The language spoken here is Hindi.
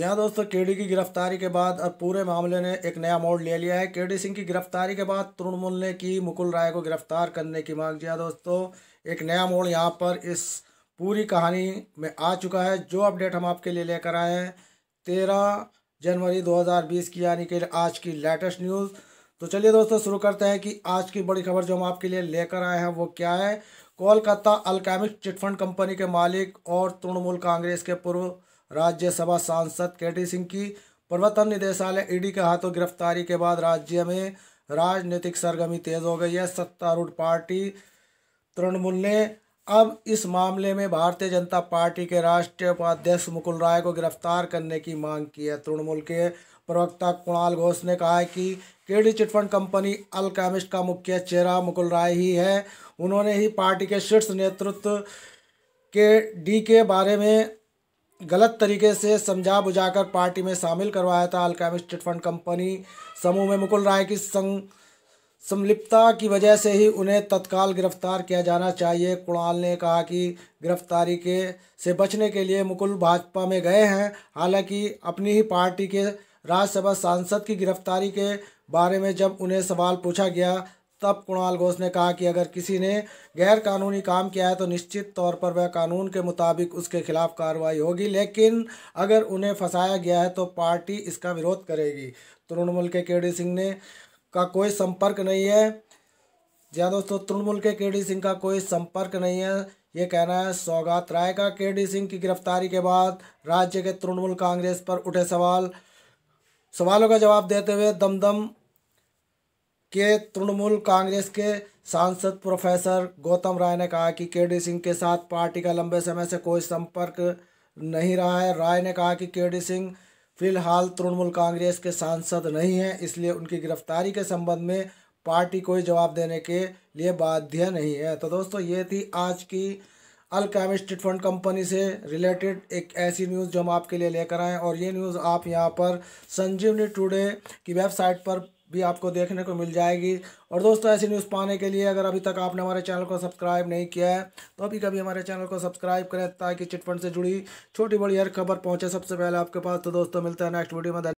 जी हाँ दोस्तों केडी की गिरफ्तारी के बाद अब पूरे मामले ने एक नया मोड़ ले लिया है केडी सिंह की गिरफ्तारी के बाद तृणमूल ने की मुकुल राय को गिरफ्तार करने की मांग जी हाँ दोस्तों एक नया मोड़ यहाँ पर इस पूरी कहानी में आ चुका है जो अपडेट हम आपके लिए लेकर आए हैं तेरह जनवरी 2020 की यानी कि आज की लेटेस्ट न्यूज़ तो चलिए दोस्तों शुरू करते हैं कि आज की बड़ी खबर जो हम आपके लिए लेकर आए हैं वो क्या है कोलकाता अल्कामिक चिटफंड कंपनी के मालिक और तृणमूल कांग्रेस के पूर्व राज्यसभा सांसद केटी सिंह की प्रवर्तन निदेशालय ईडी के हाथों गिरफ्तारी के बाद राज्य में राजनीतिक सरगर्मी तेज हो गई है सत्तारूढ़ पार्टी तृणमूल ने अब इस मामले में भारतीय जनता पार्टी के राष्ट्रीय उपाध्यक्ष मुकुल राय को गिरफ्तार करने की मांग की है तृणमूल के प्रवक्ता कुणाल घोष ने कहा है कि केडी चिटफंड कंपनी अलकामिस्ट का मुख्य चेहरा मुकुल राय ही है उन्होंने ही पार्टी के शीर्ष नेतृत्व के डी के बारे में गलत तरीके से समझा बुझाकर पार्टी में शामिल करवाया था अलकामी स्टेट फंड कंपनी समूह में मुकुल राय की संग संलिप्तता की वजह से ही उन्हें तत्काल गिरफ्तार किया जाना चाहिए कुणाल ने कहा कि गिरफ्तारी के से बचने के लिए मुकुल भाजपा में गए हैं हालांकि अपनी ही पार्टी के राज्यसभा सांसद की गिरफ्तारी के बारे में जब उन्हें सवाल पूछा गया तब कुणाल घोष ने कहा कि अगर किसी ने गैर कानूनी काम किया है तो निश्चित तौर पर वह कानून के मुताबिक उसके खिलाफ कार्रवाई होगी लेकिन अगर उन्हें फंसाया गया है तो पार्टी इसका विरोध करेगी तृणमूल के केडी सिंह ने का कोई संपर्क नहीं है जी हाँ दोस्तों तृणमूल के केडी सिंह का कोई संपर्क नहीं है ये कहना है सौगात राय का केडी सिंह की गिरफ्तारी के बाद राज्य के तृणमूल कांग्रेस पर उठे सवाल सवालों का जवाब देते हुए दमदम के तृणमूल कांग्रेस के सांसद प्रोफेसर गौतम राय ने कहा कि के डी सिंह के साथ पार्टी का लंबे समय से कोई संपर्क नहीं रहा है राय ने कहा कि के डी सिंह फिलहाल तृणमूल कांग्रेस के सांसद नहीं हैं इसलिए उनकी गिरफ्तारी के संबंध में पार्टी कोई जवाब देने के लिए बाध्य नहीं है तो दोस्तों ये थी आज की अल कैमिस्ट्रीट फंड कंपनी से रिलेटेड एक ऐसी न्यूज़ जो हम आपके लिए लेकर आए और ये न्यूज़ आप यहाँ पर संजीवनी टुडे की वेबसाइट पर भी आपको देखने को मिल जाएगी और दोस्तों ऐसी न्यूज़ पाने के लिए अगर अभी तक आपने हमारे चैनल को सब्सक्राइब नहीं किया है तो अभी कभी हमारे चैनल को सब्सक्राइब करें ताकि चिटफंड से जुड़ी छोटी बड़ी हर खबर पहुँचे सबसे पहले आपके पास तो दोस्तों मिलते हैं नेक्स्ट वीडियो में